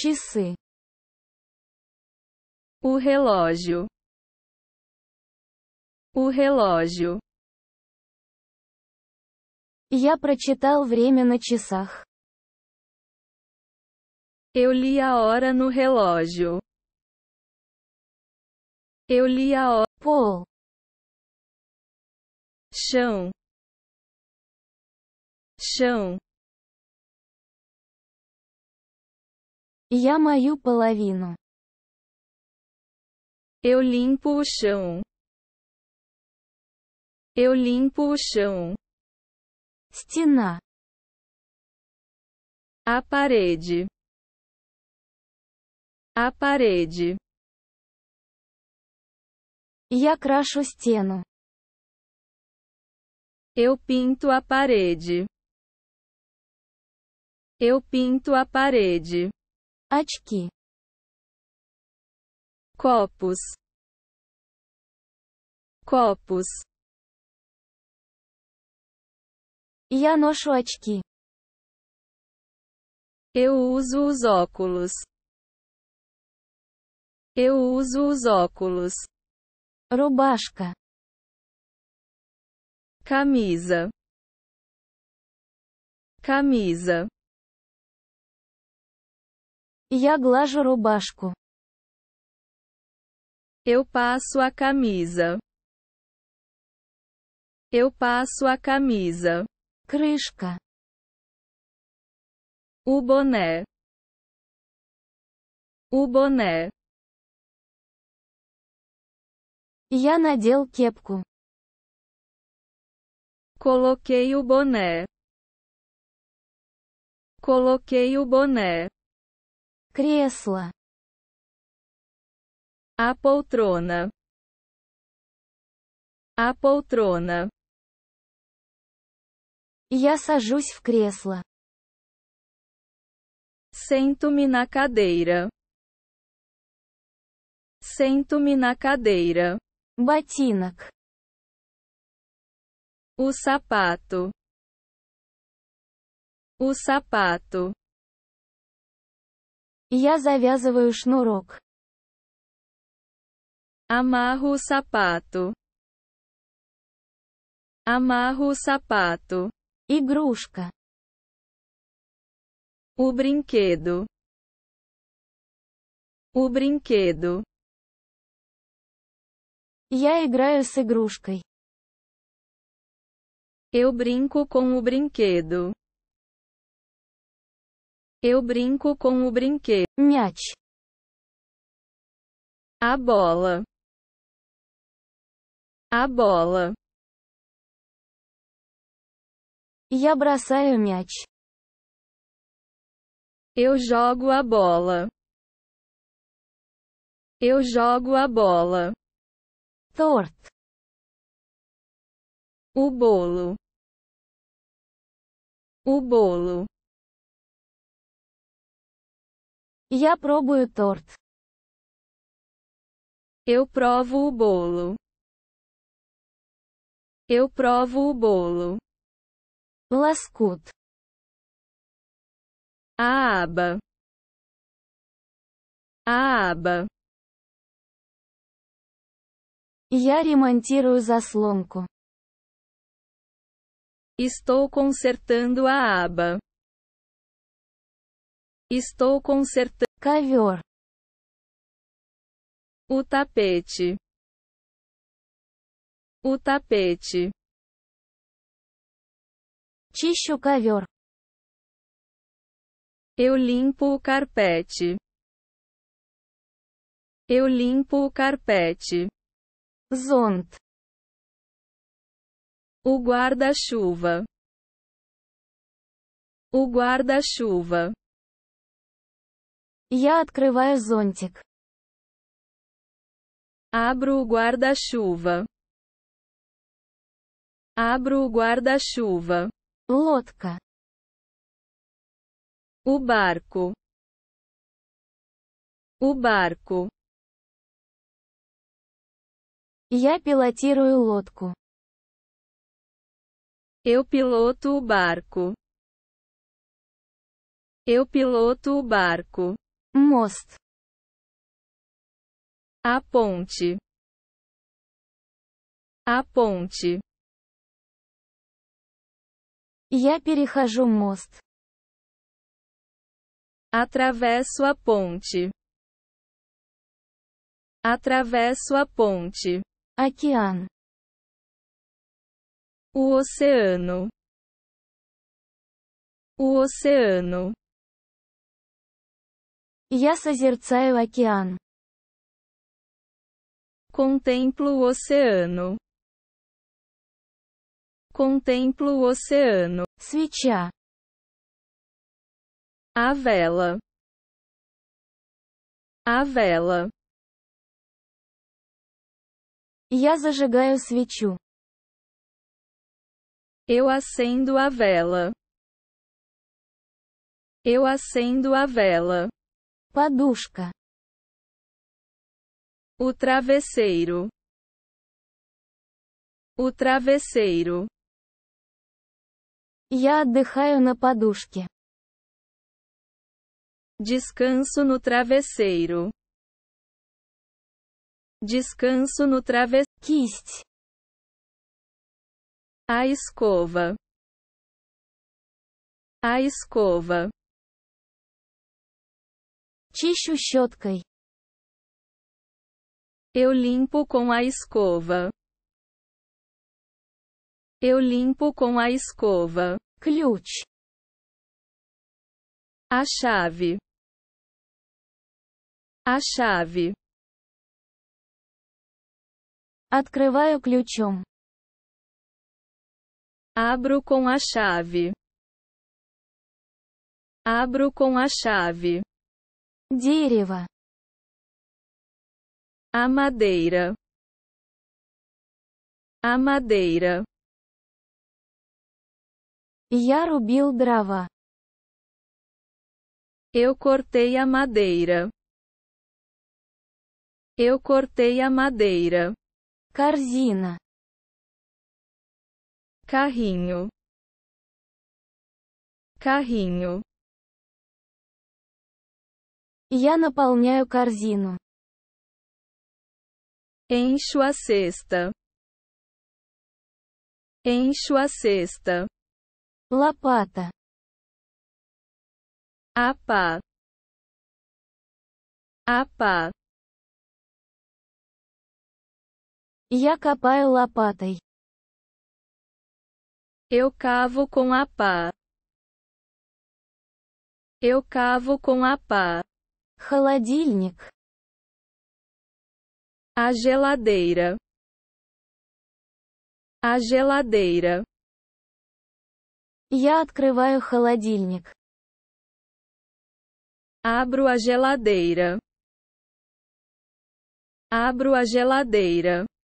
Tisse. O relógio. O relógio. Я прочитал время на часах. Eu li a hora no relógio. Eu li a hora. Pol. Chão. Chão. Я мою половину. Eu limpo o chão. Eu limpo o chão. Стена. A parede. A parede. Я крашу стену. Eu pinto a parede. Eu pinto a parede. Очки. Copos. Copos. Я ношу очки. Eu uso os óculos. Eu uso os óculos. Рубашка. Camisa. Camisa. Я глажу рубашку. Eu passo a camisa. Eu passo a camisa. Крышка. O boné. O boné. Я надел кепку. Coloquei o boné. Coloquei o boné кресло. A poltrona. A poltrona. Я сажусь в кресло. Sento-me na cadeira. Sento-me na cadeira. Ботинок. O sapato. O sapato. Я завязываю шнурок. Amarro o sapato. Amarro o sapato. Игрушка. O brinquedo. O brinquedo. Я играю с игрушкой. Eu brinco com o brinquedo. Eu brinco com o brinquedo. Мяч. A bola. A bola. Я бросаю мяч. Eu jogo a bola. Eu jogo a bola. Торт. O bolo. O bolo. Я пробую торт. Eu provo o bolo. Eu provo o bolo. Lascut. A aba. A aba. Я ремонтирую заслонку. Estou consertando a aba. Estou consertando. Ковер. O tapete. O tapete. Чищу ковер. Eu limpo o carpete. Eu limpo o carpete. Zont. O guarda-chuva. O guarda-chuva. Я открываю зонтик. Abro o guarda-chuva. Abro o guarda-chuva. Лодка. O barco. O barco. Я пилотирую лодку. Eu piloto o barco. Eu piloto o barco. most. A ponte. A ponte. Я перехожу мост. Atravesso a ponte. Atravesso a ponte. Океан. O oceano. O oceano. Я созерцаю океан. Contemplo o oceano. Contemplo o oceano. Свеча. A vela. A vela. Я зажигаю свечу. Eu acendo a vela. Eu acendo a vela. Poduszka. O travesseiro. O travesseiro. Я отдыхаю на подушке. Descanso no travesseiro. Descanso no travesseiro. Кисть. A escova. A escova. Чищу щеткой. Eu limpo com a escova. Eu limpo com a escova. Ключ. A chave. A chave. Открываю ключом. Abro com a chave. Abro com a chave. Дерево. A madeira. A madeira. Я рубил дрова. Eu cortei a madeira. Eu cortei a madeira. Корзина. Carrinho. Carrinho. Я наполняю корзину. Encho a cesta. Encho a cesta. Лопата. Apa. Apa. Я копаю лопатой. Eu cavo com a pá. Eu cavo com a pá. холодильник, a geladeira, a geladeira. Я открываю холодильник. Abro a geladeira. Abro a geladeira.